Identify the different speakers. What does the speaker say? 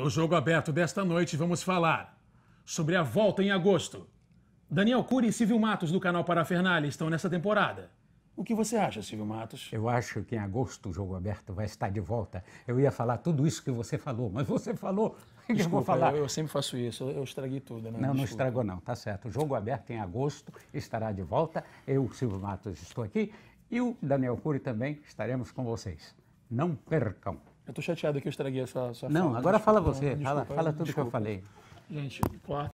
Speaker 1: No jogo aberto desta noite, vamos falar sobre a volta em agosto. Daniel Cury e Silvio Matos, do canal Parafernália, estão nessa temporada.
Speaker 2: O que você acha, Silvio Matos? Eu acho que em agosto o jogo aberto vai estar de volta. Eu ia falar tudo isso que você falou, mas você falou que Desculpa, eu vou falar. Eu, eu, sempre faço isso, eu estraguei tudo, né? Não, Desculpa. não estragou não, tá certo. O jogo aberto em agosto estará de volta. Eu, Silvio Matos, estou aqui e o Daniel Cury também estaremos com vocês. Não percam!
Speaker 3: Eu estou chateado que eu estraguei
Speaker 2: essa sua Não, fala, agora desculpa, fala você, desculpa, fala, fala tudo desculpa. que eu falei.
Speaker 3: Gente, o quarto